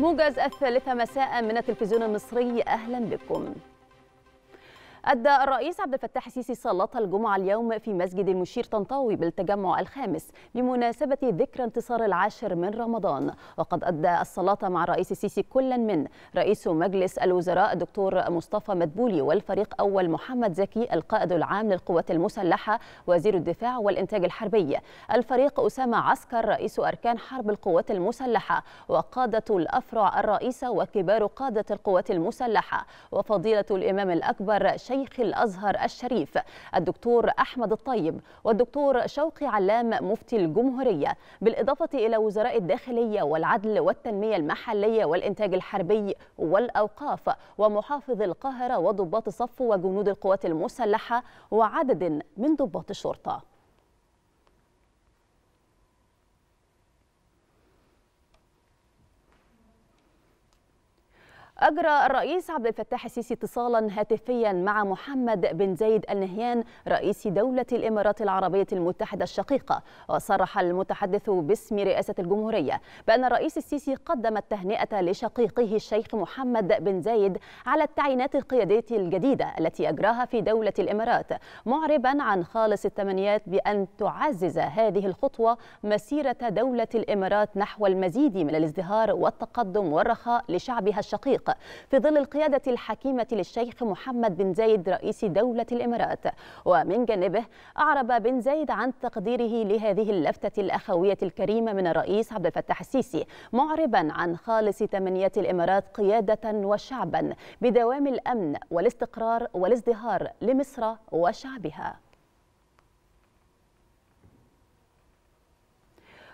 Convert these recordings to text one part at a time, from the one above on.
موجز الثالثة مساء من التلفزيون المصري أهلا بكم أدى الرئيس عبد الفتاح السيسي صلاة الجمعة اليوم في مسجد المشير طنطاوي بالتجمع الخامس بمناسبة ذكرى انتصار العاشر من رمضان وقد أدى الصلاة مع الرئيس السيسي كلا من رئيس مجلس الوزراء الدكتور مصطفى مدبولي والفريق أول محمد زكي القائد العام للقوات المسلحة وزير الدفاع والإنتاج الحربي الفريق أسامة عسكر رئيس أركان حرب القوات المسلحة وقادة الأفرع الرئيسة وكبار قادة القوات المسلحة وفضيلة الإمام الأكبر شيخ الأزهر الشريف الدكتور أحمد الطيب والدكتور شوقي علام مفتي الجمهورية بالإضافة إلى وزراء الداخلية والعدل والتنمية المحلية والإنتاج الحربي والأوقاف ومحافظ القاهرة وضباط الصف وجنود القوات المسلحة وعدد من ضباط الشرطة أجرى الرئيس عبد الفتاح السيسي اتصالا هاتفيا مع محمد بن زايد النهيان رئيس دولة الإمارات العربية المتحدة الشقيقة وصرح المتحدث باسم رئاسة الجمهورية بأن الرئيس السيسي قدم التهنئة لشقيقه الشيخ محمد بن زايد على التعيينات القيادية الجديدة التي أجراها في دولة الإمارات معربا عن خالص التمنيات بأن تعزز هذه الخطوة مسيرة دولة الإمارات نحو المزيد من الازدهار والتقدم والرخاء لشعبها الشقيق في ظل القيادة الحكيمة للشيخ محمد بن زايد رئيس دولة الإمارات ومن جانبه أعرب بن زايد عن تقديره لهذه اللفتة الأخوية الكريمة من الرئيس عبد الفتاح السيسي معربا عن خالص تمنيات الإمارات قيادة وشعبا بدوام الأمن والاستقرار والازدهار لمصر وشعبها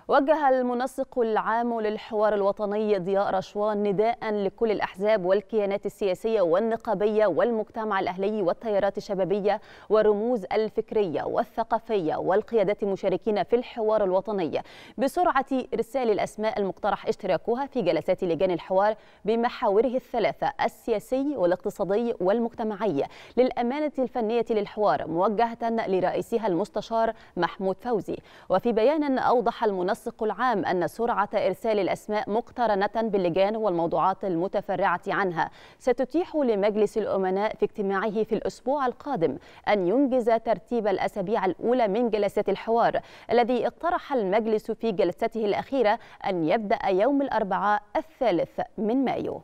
وجه المنسق العام للحوار الوطني ضياء رشوان نداء لكل الأحزاب والكيانات السياسية والنقابية والمجتمع الأهلي والتيارات الشبابية والرموز الفكرية والثقافية والقيادات المشاركين في الحوار الوطني بسرعة إرسال الأسماء المقترح اشتراكها في جلسات لجان الحوار بمحاوره الثلاثة السياسي والاقتصادي والمجتمعي للأمانة الفنية للحوار موجهة لرئيسها المستشار محمود فوزي وفي بيان أوضح المنسق المنسق العام أن سرعة إرسال الأسماء مقترنة باللجان والموضوعات المتفرعة عنها ستتيح لمجلس الأمناء في اجتماعه في الأسبوع القادم أن ينجز ترتيب الأسابيع الأولى من جلسات الحوار الذي اقترح المجلس في جلسته الأخيرة أن يبدأ يوم الأربعاء الثالث من مايو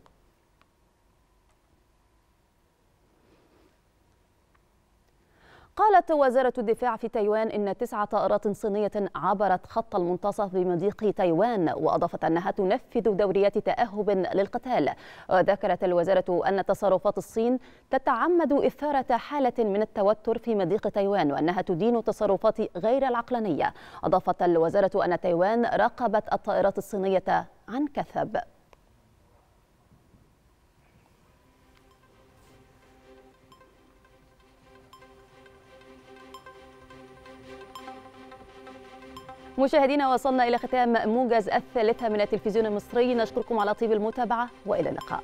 قالت وزارة الدفاع في تايوان إن تسع طائرات صينية عبرت خط المنتصف بمضيق تايوان وأضافت أنها تنفذ دوريات تأهب للقتال وذكرت الوزارة أن تصرفات الصين تتعمد إثارة حالة من التوتر في مضيق تايوان وأنها تدين تصرفات غير العقلانية أضافت الوزارة أن تايوان راقبت الطائرات الصينية عن كثب مشاهدينا وصلنا إلى ختام موجز الثالثة من التلفزيون المصري نشكركم على طيب المتابعة وإلى اللقاء